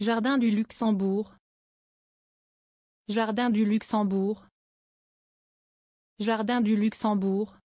Jardin du Luxembourg. Jardin du Luxembourg. Jardin du Luxembourg.